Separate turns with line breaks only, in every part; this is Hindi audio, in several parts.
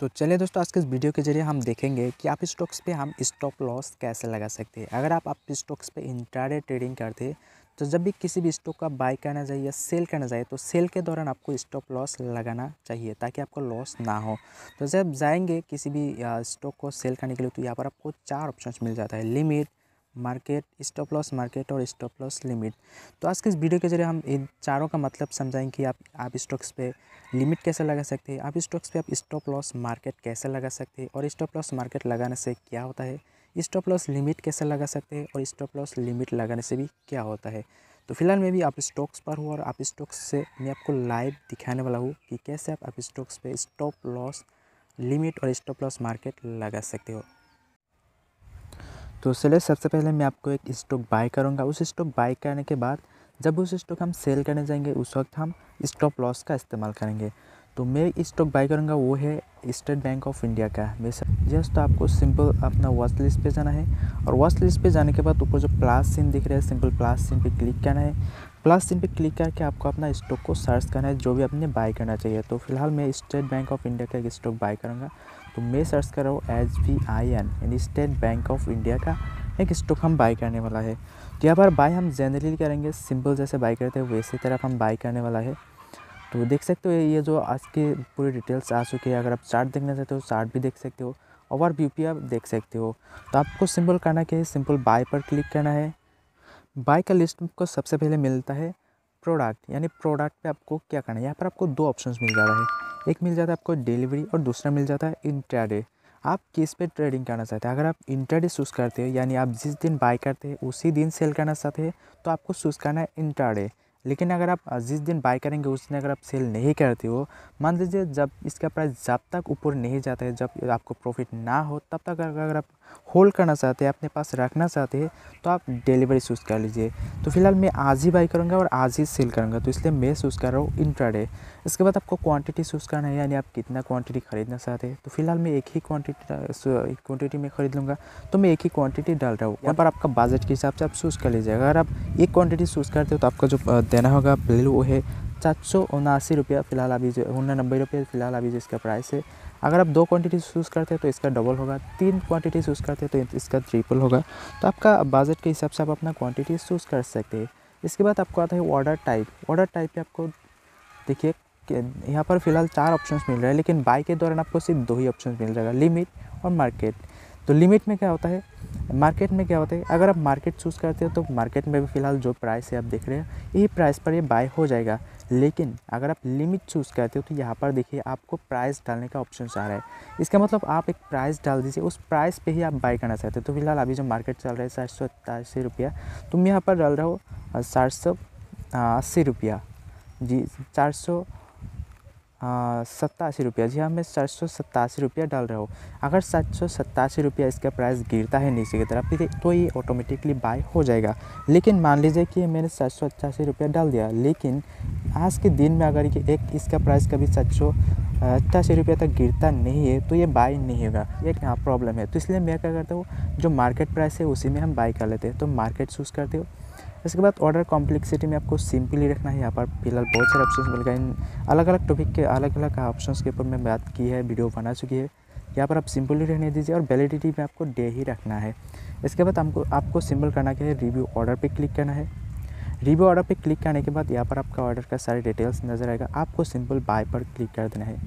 तो चलिए दोस्तों आज के इस वीडियो के जरिए हम देखेंगे कि आप स्टॉक्स पे हम स्टॉप लॉस कैसे लगा सकते हैं अगर आप आप स्टॉक्स पे इंट्राडे ट्रेडिंग करते हैं तो जब भी किसी भी स्टॉक का बाय करना चाहिए या सेल करना चाहिए तो सेल के दौरान आपको स्टॉप लॉस लगाना चाहिए ताकि आपको लॉस ना हो तो जब जाएंगे किसी भी स्टॉक को सेल करने के लिए तो यहाँ पर आपको चार ऑप्शन मिल जाता है limit market stop loss market और स्टॉप लॉस लिमिट तो आज के इस वीडियो के जरिए हम इन चारों का मतलब समझाएँ कि आप आप स्टॉक्स पे लिमिट कैसे लगा सकते हैं आप स्टॉक्स पे आप स्टॉप लॉस मार्केट कैसे लगा सकते हैं और स्टॉप लॉस मार्केट लगाने से क्या होता है स्टॉप लॉस लिमिट कैसे लगा सकते हैं और स्टॉप लॉस लिमिट लगाने से भी क्या होता है तो फिलहाल मैं भी आप स्टॉक्स पर हूँ और आप स्टॉक्स से मैं आपको लाइव दिखाने वाला हूँ कि कैसे आप स्टॉक्स पर स्टॉप लॉस लिमिट और स्टॉप लॉस मार्केट लगा सकते हो तो चलिए सबसे पहले मैं आपको एक स्टॉक बाय करूँगा उस स्टॉक बाय करने के बाद जब उस स्टॉक हम सेल करने जाएंगे उस वक्त हम स्टॉप लॉस का इस्तेमाल करेंगे तो मैं स्टॉक बाई करूँगा वो है स्टेट बैंक ऑफ इंडिया का मैं सर जस्ट तो आपको सिंपल अपना वॉच लिस्ट पर जाना है और वॉच लिस्ट पर जाने के बाद ऊपर जो प्लस सिम दिख रहा है सिंपल प्लस सिम पे क्लिक करना है प्लस सिम पे क्लिक करके आपको अपना स्टॉक को सर्च करना है जो भी आपने बाय करना चाहिए तो फिलहाल मैं स्टेट बैंक ऑफ इंडिया का एक स्टॉक बाय करूँगा तो मैं सर्च कर रहा हूँ एच बी आई एन यानी स्टेट बैंक ऑफ इंडिया का एक स्टॉक हम बाई करने वाला है तो यहाँ पर बाई हम जनरली करेंगे सिंपल जैसे बाई करते हैं वैसे तरफ हम बाई करने वाला है तो देख सकते हो ये जो आज के पूरी डिटेल्स आ चुकी है अगर आप चार्ट देखना चाहते हो चार्ट भी देख सकते हो ओवर व्यू भी आप देख सकते हो तो आपको सिंपल करना क्या है सिंपल बाय पर क्लिक करना है बाय का लिस्ट आपको सबसे पहले मिलता है प्रोडक्ट यानी प्रोडक्ट पे आपको क्या करना है यहाँ पर आपको दो ऑप्शन मिल जा रहा है एक मिल जाता है आपको डिलीवरी और दूसरा मिल जाता है इंटरडे आप किस पे ट्रेडिंग करना चाहते हैं अगर आप इंटरडे चूज़ करते हैं यानी आप जिस दिन बाई करते हैं उसी दिन सेल करना चाहते हैं तो आपको चूज़ करना है इंटरडे लेकिन अगर आप जिस दिन बाई करेंगे उस दिन अगर आप सेल नहीं करते हो मान लीजिए जब इसका प्राइस जब तक ऊपर नहीं जाता है जब आपको प्रॉफिट ना हो तब तक अगर आप होल्ड करना चाहते हैं अपने पास रखना चाहते हैं तो आप डिलीवरी चूज़ कर लीजिए तो फिलहाल मैं आज ही बाई करूँगा और आज ही सेल करूँगा तो इसलिए मैं चूज़ कर रहा हूँ इंट्राडे इसके बाद आपको क्वांटिटी चूज़ करना है यानी आप कितना क्वांटिटी खरीदना चाहते हैं तो फिलहाल मैं एक ही एक क्वान्टिटी में ख़रीद लूँगा तो मैं एक ही क्वान्टिटी डाल रहा हूँ यहाँ पर आपका बजट के हिसाब से आप चूज़ कर लीजिए अगर आप एक क्वान्टिटी चूज़ करते हो तो आपका जो देना होगा बिल वो है सात सौ उनासी रुपया फ़िलहाल अभी जो उनानबे रुपये फ़िलहाल अभी जो इसका प्राइस है अगर आप दो क्वांटिटी चूज़ करते हैं तो इसका डबल होगा तीन क्वांटिटी चूज़ करते हैं तो इसका ट्रिपल होगा तो आपका बजट के हिसाब से आप अपना क्वांटिटी चूज़ कर सकते हैं इसके बाद आपको आता है ऑर्डर टाइप ऑर्डर टाइप पे आपको देखिए यहाँ पर फिलहाल चार ऑप्शन मिल रहा है लेकिन बाई के दौरान आपको सिर्फ दो ही ऑप्शन मिल जाएगा लिमिट और मार्केट तो लिमिट में क्या होता है मार्केट में क्या होता है अगर आप मार्केट चूज़ करते हो तो मार्केट में भी फ़िलहाल जो प्राइस है आप देख रहे हैं यही प्राइस पर ये बाय हो जाएगा लेकिन अगर आप लिमिट चूज़ करते हो तो यहाँ पर देखिए आपको प्राइस डालने का ऑप्शन आ रहा है इसका मतलब आप एक प्राइस डाल दीजिए उस प्राइस पे ही आप बाई करना चाहते हो तो फिलहाल अभी जो मार्केट चल रहा है सात सौ अट्ठासी रुपया तुम यहाँ पर डाल रहे हो सात सौ अस्सी रुपया जी चार सौ सत्तासी रुपया जी हाँ मैं सात सौ सत्तासी रुपया डाल रहा हूँ अगर सात सौ सत्तासी रुपया इसका प्राइस गिरता है नीचे की तरफ तो ये ऑटोमेटिकली बाय हो जाएगा लेकिन मान लीजिए कि मैंने सात सौ अट्ठासी रुपया डाल दिया लेकिन आज के दिन में अगर ये एक इसका प्राइस कभी सात सौ अट्ठासी रुपया तक गिरता नहीं है तो ये बाई नहीं होगा ये यहाँ प्रॉब्लम है तो इसलिए मैं क्या करता हूँ जो मार्केट प्राइस है उसी में हम बाई कर लेते हैं तो मार्केट चूज़ करते हो इसके बाद ऑर्डर कॉम्प्लेक्सिटी में आपको सिंपली रखना है यहाँ पर फिलहाल बहुत सारे ऑप्शन मिल गए इन अलग अलग टॉपिक के अलग अलग ऑप्शन के ऊपर मैं बात की है वीडियो बना चुकी है यहाँ पर आप सिंपली रहने दीजिए और वैलिडिटी में आपको डे ही रखना है इसके बाद हमको आपको सिंपल करना क्या है रिव्यू ऑर्डर पर क्लिक करना है रिव्यू ऑर्डर पर क्लिक करने के बाद यहाँ पर आपका ऑर्डर का सारे डिटेल्स नज़र आएगा आपको सिंपल बाय पर क्लिक कर देना है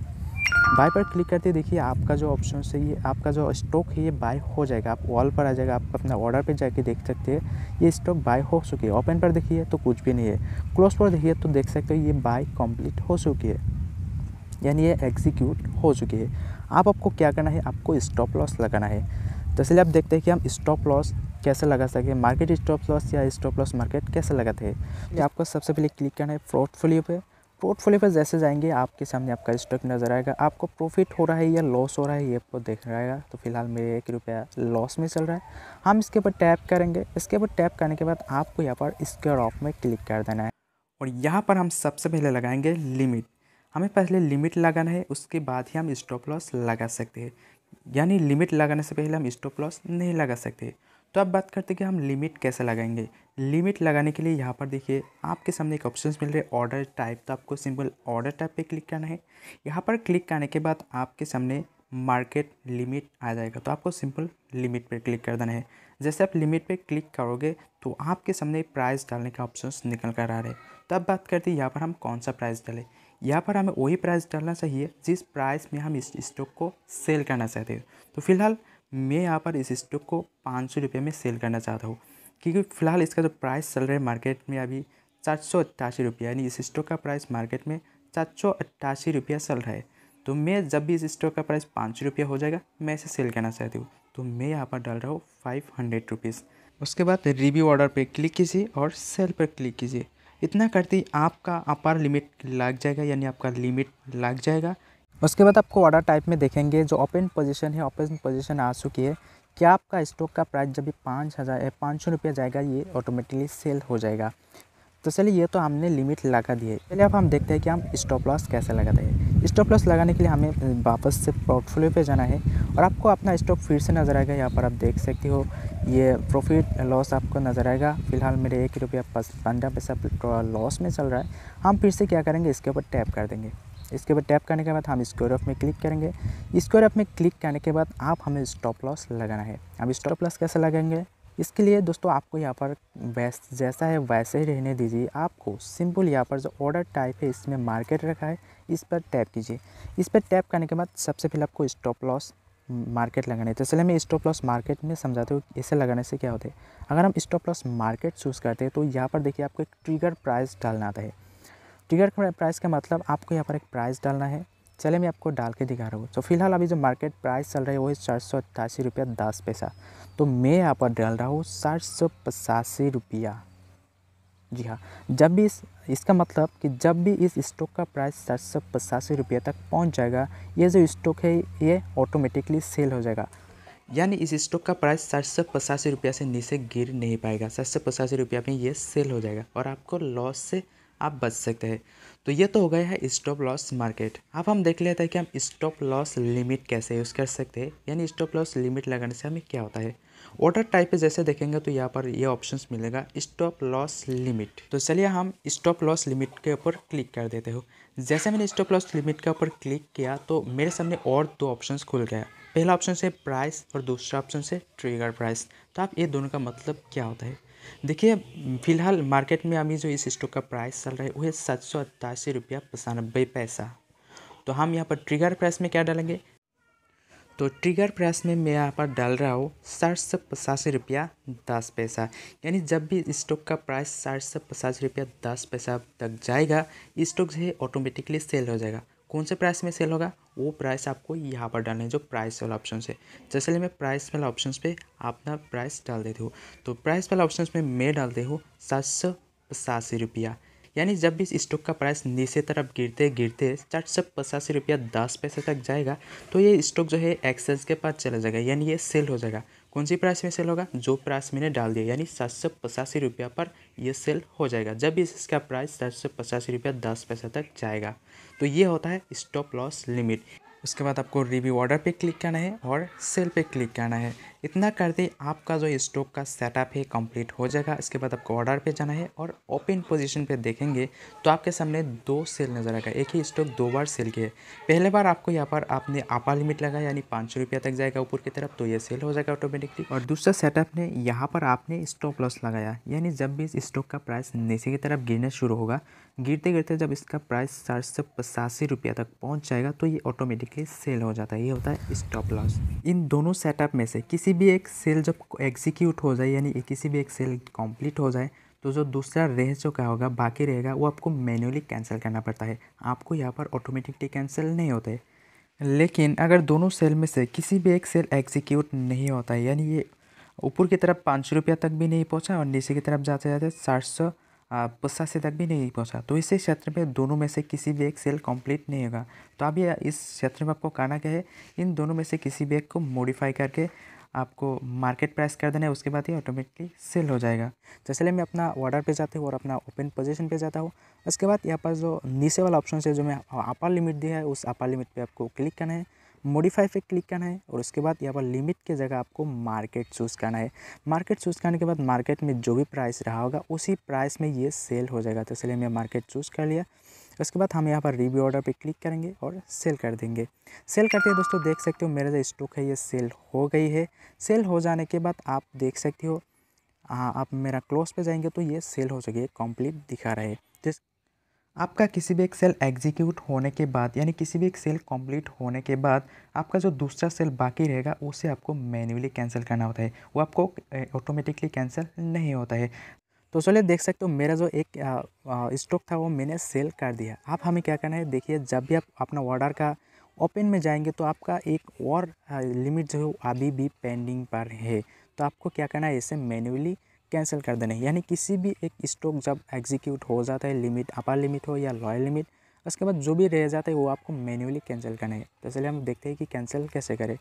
बाय पर क्लिक करते देखिए आपका जो ऑप्शन है ये आपका जो स्टॉक है ये बाय हो जाएगा आप वॉल पर आ जाएगा आप अपना ऑर्डर पर जाके देख सकते हैं ये स्टॉक बाय हो चुकी है ओपन पर देखिए तो कुछ भी नहीं है क्लोज पर देखिए तो देख सकते हो ये बाय कम्प्लीट हो चुकी है यानी ये एग्जीक्यूट हो चुकी है आप आपको क्या करना है आपको स्टॉप लॉस लगाना है तो इसलिए आप देखते हैं कि हम स्टॉप लॉस कैसे लगा सकें मार्केट स्टॉप लॉस या स्टॉप लॉस मार्केट कैसे लगाते हैं तो आपको सबसे पहले क्लिक करना है पोर्टफोलियो पे पोर्टफोलियो पर जैसे जाएंगे आपके सामने आपका स्टॉक नज़र आएगा आपको प्रॉफिट हो रहा है या लॉस हो रहा है ये आपको देख रहेगा तो फिलहाल मेरे एक रुपया लॉस में चल रहा है हम इसके ऊपर टैप करेंगे इसके ऊपर टैप करने के बाद आपको यहाँ पर स्क्वेयर ऑफ में क्लिक कर देना है और यहाँ पर हम सबसे पहले लगाएंगे लिमिट हमें पहले लिमिट लगाना है उसके बाद ही हम स्टॉप लॉस लगा सकते हैं यानी लिमिट लगाने से पहले हम स्टॉप लॉस नहीं लगा सकते तो अब बात करते हैं कि हम लिमिट कैसे लगाएंगे लिमिट लगाने के लिए यहाँ पर देखिए आपके सामने एक ऑप्शन मिल रहे ऑर्डर टाइप तो आपको सिंपल ऑर्डर टाइप पे क्लिक करना है यहाँ पर क्लिक करने के बाद आपके सामने मार्केट लिमिट आ जाएगा तो आपको सिंपल लिमिट पर क्लिक कर देना है जैसे आप लिमिट पर क्लिक करोगे तो आपके सामने प्राइस डालने का ऑप्शन निकल कर आ रहे हैं तो अब बात करते हैं यहाँ पर हम कौन सा प्राइस डालें यहाँ पर हमें वही प्राइस डालना चाहिए जिस प्राइस में हम इस स्टॉक को सेल करना चाहते हैं तो फिलहाल मैं यहाँ पर इस स्टॉक को पाँच सौ रुपये में सेल करना चाहता हूँ क्योंकि फ़िलहाल इसका जो प्राइस चल रहा है मार्केट में अभी चार सौ अट्ठासी रुपये यानी इस स्टॉक का प्राइस मार्केट में चार सौ अट्ठासी रुपया चल रहा है तो मैं जब भी इस स्टॉक का प्राइस पाँच सौ रुपये हो जाएगा मैं इसे सेल करना चाहती हूँ तो मैं यहाँ पर डाल रहा हूँ फाइव हंड्रेड रुपीज़ उसके बाद रिव्यू ऑर्डर पर क्लिक कीजिए और सेल पर क्लिक कीजिए इतना करते ही आपका अपार लिमिट लग जाएगा यानी आपका लिमिट लग जाएगा उसके बाद आपको ऑर्डर टाइप में देखेंगे जो ओपन पोजीशन है ओपन पोजीशन आ चुकी है क्या आपका स्टॉक का प्राइस जब भी पाँच हज़ार पाँच सौ रुपया जाएगा ये ऑटोमेटिकली सेल हो जाएगा तो चलिए ये तो हमने लिमिट लगा दी है पहले अब हम देखते हैं कि हम स्टॉप लॉस कैसे लगाते हैं स्टॉप लॉस लगाने के लिए हमें वापस से पोर्टफोलियो पे जाना है और आपको अपना स्टॉक फिर से नज़र आएगा यहाँ पर आप देख सकते हो ये प्रॉफिट लॉस आपको नज़र आएगा फिलहाल मेरे एक रुपया पंद्रह पैसा लॉस में चल रहा है हम फिर से क्या करेंगे इसके ऊपर टैप कर देंगे इसके बाद टैप करने के बाद हम स्क्वायर ऑफ में क्लिक करेंगे स्क्वायर ऑफ में क्लिक करने के बाद आप हमें स्टॉप लॉस लगाना है अब स्टॉप लॉस कैसे लगाएंगे इसके लिए दोस्तों आपको यहाँ पर वैस जैसा है वैसे ही रहने दीजिए आपको सिंपल यहाँ पर जो ऑर्डर टाइप है इसमें मार्केट रखा है इस पर टैप कीजिए इस पर टैप करने के बाद सबसे पहले आपको स्टॉप लॉस मार्केट लगाना है तो चलिए मैं स्टॉप लॉस मार्केट में समझाते हूँ इसे लगाने से क्या होता है अगर हम स्टॉप लॉस मार्केट चूज़ करते हैं तो यहाँ पर देखिए आपको एक ट्रिगर प्राइस डालना आता है टिकट प्राइस का मतलब आपको यहाँ पर एक प्राइस डालना है चले मैं आपको डाल के दिखा रहा हूँ तो फिलहाल अभी जो मार्केट प्राइस चल रही है वो चार सौ अट्ठासी रुपया दस पैसा तो मैं यहाँ पर डाल रहा हूँ सात सौ पचासी रुपया जी हाँ जब भी इस इसका मतलब कि जब भी इस स्टॉक का प्राइस सात सौ पचासी रुपये तक पहुँच जाएगा ये जो स्टॉक है ये ऑटोमेटिकली सेल हो जाएगा यानी इस स्टॉक का प्राइस सात सौ पचासी रुपया से नीचे गिर नहीं पाएगा सात सौ पचासी रुपया में ये सेल हो जाएगा और आपको लॉस से आप बच सकते हैं तो ये तो हो गया है स्टॉप लॉस मार्केट अब हम देख लेते हैं कि हम स्टॉप लॉस लिमिट कैसे यूज़ कर सकते हैं यानी स्टॉप लॉस लिमिट लगाने से हमें क्या होता है ऑर्डर टाइप जैसे देखेंगे तो यहाँ पर ये ऑप्शंस मिलेगा स्टॉप लॉस लिमिट तो चलिए हम स्टॉप लॉस लिमिट के ऊपर क्लिक कर देते हो जैसे मैंने स्टॉप लॉस लिमिट के ऊपर क्लिक किया तो मेरे सामने और दो ऑप्शन खुल गया पहला ऑप्शन से प्राइस और दूसरा ऑप्शन से ट्रिगर प्राइस तो आप ये दोनों का मतलब क्या होता है देखिए फ़िलहाल मार्केट में अभी जो इस स्टॉक का प्राइस चल रहा है वह है सात सौ अट्ठासी रुपया पचानबे पैसा तो हम यहाँ पर ट्रिगर प्राइस में क्या डालेंगे तो ट्रिगर प्राइस में मैं यहाँ पर डाल रहा हूँ साठ सौ पचासी रुपया दस पैसा यानी जब भी स्टॉक का प्राइस साठ सौ पचास रुपया दस पैसा तक जाएगा स्टॉक जो है ऑटोमेटिकली सेल हो जाएगा कौन से प्राइस में सेल होगा वो प्राइस आपको यहाँ पर डालना है जो प्राइस वाला ऑप्शन है जैसे मैं प्राइस वाला ऑप्शन पे अपना प्राइस डाल देती हूँ तो प्राइस वाला ऑप्शन में मैं डालती हूँ सात सौ पचासी रुपया यानी जब भी स्टॉक का प्राइस नीचे तरफ गिरते गिरते चार सौ पचासी रुपया दस पैसे तक जाएगा तो ये स्टॉक जो है एक्सेस के पास चला जाएगा यानी ये सेल हो जाएगा कौन सी प्राइस में सेल होगा जो प्राइस मैंने डाल दिया यानी सात सौ पचासी रुपया पर यह सेल हो जाएगा जब भी इसका प्राइस सात सौ पचासी रुपया दस पैसा तक जाएगा तो ये होता है स्टॉप लॉस लिमिट उसके बाद आपको रिव्यू ऑर्डर पे क्लिक करना है और सेल पे क्लिक करना है इतना करते आपका जो स्टोक का सेटअप है कंप्लीट हो जाएगा इसके बाद आपको ऑर्डर पे जाना है और ओपन पोजीशन पे देखेंगे तो आपके सामने दो सेल नज़र आएगा एक ही स्टॉक दो बार सेल किए पहले बार आपको यहाँ पर आपने आपा लिमिट लगा यानी पाँच सौ तक जाएगा ऊपर की तरफ तो ये सेल हो जाएगा ऑटोमेटिकली और दूसरा सेटअप ने यहाँ पर आपने स्टॉप लॉस लगाया यानी जब भी इस स्टॉक का प्राइस नीचे की तरफ गिरना शुरू होगा गिरते गिरते जब इसका प्राइस चार सौ पचासी रुपया तक पहुँच जाएगा तो ये ऑटोमेटिकली सेल हो जाता है ये होता है स्टॉप लॉस इन दोनों सेटअप में से किसी किसी भी एक सेल जब एग्जीक्यूट हो जाए यानी किसी भी एक सेल कंप्लीट हो जाए तो जो दूसरा रह चुका होगा बाकी रहेगा वो आपको मैन्युअली कैंसिल करना पड़ता है आपको यहाँ पर ऑटोमेटिकली कैंसिल नहीं होते लेकिन अगर दोनों सेल में से किसी भी एक सेल एग्जीक्यूट नहीं होता है यानी ये ऊपर की तरफ पाँच रुपया तक भी नहीं पहुँचा और नीचे की तरफ जाते जाते सात सौ पचासी तक भी नहीं पहुँचा तो इसी क्षेत्र में दोनों में से किसी भी एक सेल कंप्लीट नहीं होगा तो अभी इस क्षेत्र में आपको कहना क्या है इन दोनों में से किसी भी एक को मॉडिफाई करके आपको मार्केट प्राइस कर देना है उसके बाद ये ऑटोमेटिकली सेल हो जाएगा तो इसलिए मैं अपना ऑर्डर पे जाता हूँ और अपना ओपन पोजीशन पे जाता हूँ उसके बाद यहाँ पर जो नीचे वाला ऑप्शन है जो मैं अपर लिमिट दिया है उस अपर लिमिट पर आपको क्लिक करना है मॉडिफाई पे क्लिक करना है और उसके बाद यहाँ पर लिमिट की जगह आपको मार्केट चूज़ करना है मार्केट चूज़ करने के बाद मार्केट में जो भी प्राइस रहा होगा उसी प्राइस में ये सेल हो जाएगा तो इसलिए मैं मार्केट चूज़ कर लिया उसके तो बाद हम यहाँ पर रिव्यू ऑर्डर पर क्लिक करेंगे और सेल कर देंगे सेल करते हैं दोस्तों देख सकते हो मेरा जो स्टॉक है ये सेल हो गई है सेल हो जाने के बाद आप देख सकते हो हाँ आप मेरा क्लोज पे जाएंगे तो ये सेल हो सके कंप्लीट दिखा रहे तो आपका किसी भी एक सेल एग्जीक्यूट होने के बाद यानी किसी भी एक सेल कंप्लीट होने के बाद आपका जो दूसरा सेल बाकी रहेगा उसे आपको मैन्युअली कैंसिल करना होता है वो आपको ऑटोमेटिकली कैंसिल नहीं होता है तो चलिए देख सकते हो मेरा जो एक स्टॉक था वो मैंने सेल कर दिया आप हमें क्या करना है देखिए जब भी आप अपना ऑर्डर का ओपन में जाएंगे तो आपका एक और लिमिट जो है अभी भी पेंडिंग पर है तो आपको क्या करना है इसे मैन्युअली कैंसिल कर देना है यानी किसी भी एक स्टॉक जब एग्जीक्यूट हो जाता है लिमिट अपर लिमिट हो या लोअर लिमिट उसके बाद जो भी रह जाता है वो आपको मैन्युअली कैंसिल करना है तो इसलिए हम देखते हैं कि कैंसिल कैसे करें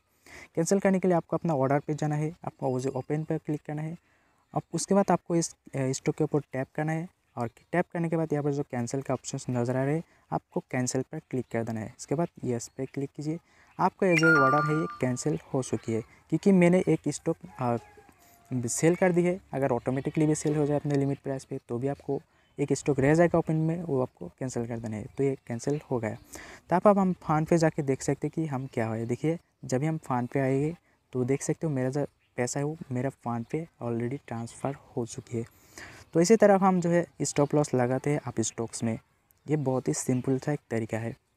कैंसिल करने के लिए आपको अपना ऑर्डर पे जाना है आपको ओपन पर क्लिक करना है अब उसके बाद आपको इस स्टॉक के ऊपर टैप करना है और टैप करने के बाद यहाँ पर जो कैंसिल का ऑप्शन नज़र आ रहे हैं आपको कैंसिल पर क्लिक कर देना है इसके बाद यस पे क्लिक कीजिए आपका ये जो ऑर्डर है ये कैंसिल हो चुकी है क्योंकि मैंने एक स्टॉक सेल कर दी है अगर ऑटोमेटिकली भी सेल हो जाए अपने लिमिट प्राइस पे तो भी आपको एक स्टॉक रह जाएगा ओपन में वो आपको कैंसिल कर देना है तो ये कैंसिल हो गया तब तो आप हम फान पे जाके देख सकते कि हम क्या हो देखिए जब भी हम फान पे आएंगे तो देख सकते हो मेरा जो पैसा है वो मेरा फ़ोन पे ऑलरेडी ट्रांसफ़र हो चुकी है तो इसी तरह हम जो है स्टॉप लॉस लगाते हैं आप स्टॉक्स में ये बहुत ही सिंपल सा एक तरीका है